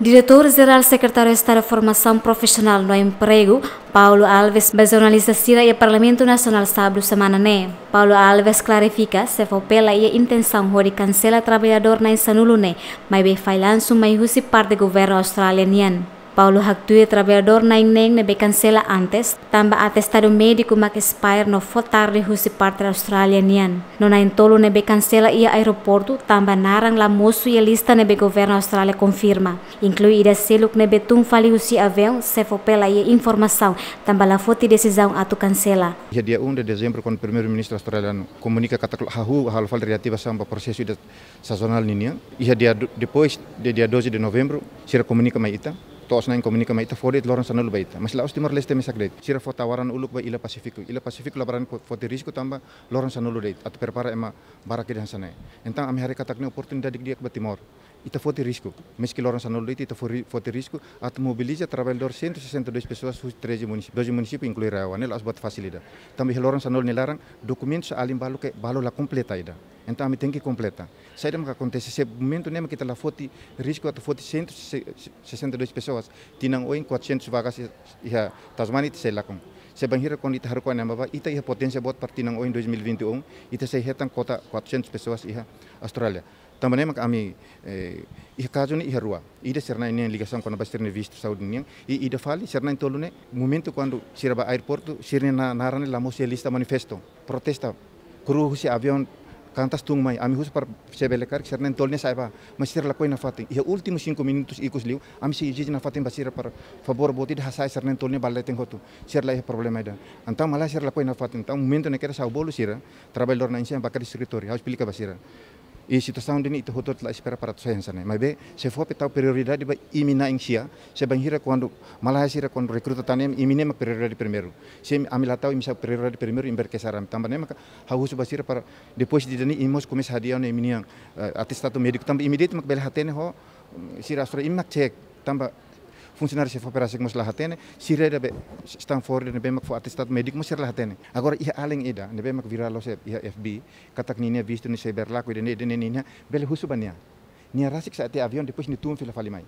Diretor-Geral-Secretário de Estado da Formação Profissional no Emprego, Paulo Alves, personaliza e Parlamento Nacional sábado semana né. Paulo Alves clarifica se foi pela e intenção de cancelar trabalhador na insanulu né, mas bem failanço mais parte do governo australiano. Paulo Hactue, trabalhador na Ineng, nebe cancela antes, tamba atestado médico mak expire no fotar de husi parte Austrália nian. No na intolo nebe cancela ia aeroporto, tamba narang la moço e lista nebe governo Austrália confirma. Inclui ida seluk nebe tung fali husi avião, se for pela ia informação, tamba la foti decisão atu cancela. Ya dia 1 de dezembro, quando o primeiro-ministro australiano comunica katakluk hahu hal fal relativa samba processo sazonal nian. Ya dia depois, de dia 12 de novembro, se comunica mai ita. tosnain komunika mai ta fodet loran sanul bait mas laos timor leste mesak dait sira fo tawaran uluk ba ila pasifik ila pasifik labaran fo ti risiko tamba loran sanul dait at perpara ema baraki dan sanai entang am hari katakni opportunity dik dia ke timor foti risco. Meski Mas que Lourenço Anolito, foti risco. At Automobiliza, trabalhador 162 pessoas, 13 municípios, 12 municípios, inclui Raiwan, elas botam facilidade. Também Lourenço Anol nelaram documentos alim balo ke balo la completa ida. Então, a tem que completar. Sai da que acontece, se momento mesmo que ela fote risco, ela fote 162 pessoas, tinham oin 400 vagas e a Tasmania sei lá com. Se banheira com ita harco anamba ba, ita ia potência bot partindo em 2021, ita sei retan cota 400 pessoas e a Austrália. Também kami eh, ih kajun ih rua. Ida serna ini ligação quando vai ser ne visto saudinha e ida fali serna em tolune momento quando sirva aeroporto sirne na narane la lista manifesto protesta cruhu se avião cantas tung mai ami hus par sebelekar serna em tolne saiba mas la coina fatin e últimos 5 minutos ikus liu ami si jiji na fatin basira par favor boti da sai serna em tolne baleten hotu serla la problema ida então mala serla la coina fatin Entonces momento ne quer saubolo sira trabalhador na insieme bakar escritório house explica basira e tahun ini itu hotot la espera para tsoen sana mabe se fo petau prioridade ba imina sia, se banhira quando malaysia quando recruta tanem imine ma prioridade primeiro se amilatau imsa prioridade primeiro imber kesaram tambane maka hausu basira para depois de dani imos comes hadian iminia eh, atestado médico também imediato mak bel hatene ho sirasra imak cek tambah funcionário chefe operasie mos lahatene be stan for de be mak fo atestat medik mos lahatene agora ia aling ida ne be mak viral ia FB katak niniya visto ni cyber lako de ne de ne ninia husubania nia rasik sa avion depois ni tum fila falimai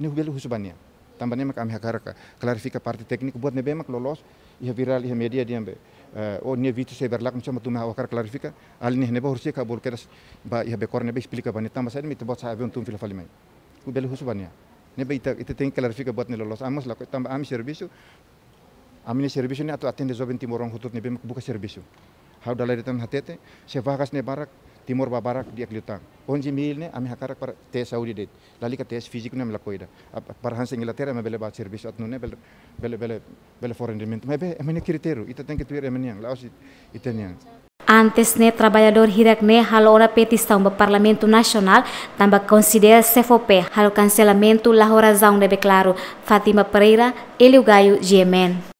ne bele husubania tambahnya mak kami hakaraka klarifikasi parti teknik buat nebe bemak lolos ia viral ia media dia be uh, oh nia vitu se berlak macam tu mah wakar klarifikasi al nih nebe harusnya kabul keras bah ia bekor nebe explica bani tambah saya mi tebot saya avion tum fila falimai ku husubania Ita tem que clarificar buat ni lolos. Amos lako tamba ami servisu Ami ni serviço ni atu atende jovem timorong hutut ni bem buka servisu. Hau dalai ditam hatete, se vagas ne barak timor barak dia kliutang. Onji mil ne ami hakarak para tes audi det. Lali ka tes físico ne mlakoida. Para hans Inglaterra me bele ba serviço atnu ne bele bele bele bele foreign rendimento. Me be me ne kriterio. Ita tem que tuir Laos ita niang. antes Antesne né, trabalhador hirakne hal ora petição do Parlamento Nacional tamba considera CFOP hal cancelamento la horazão né, de Beclaro Fátima Pereira, Elio Gaio, Giemen.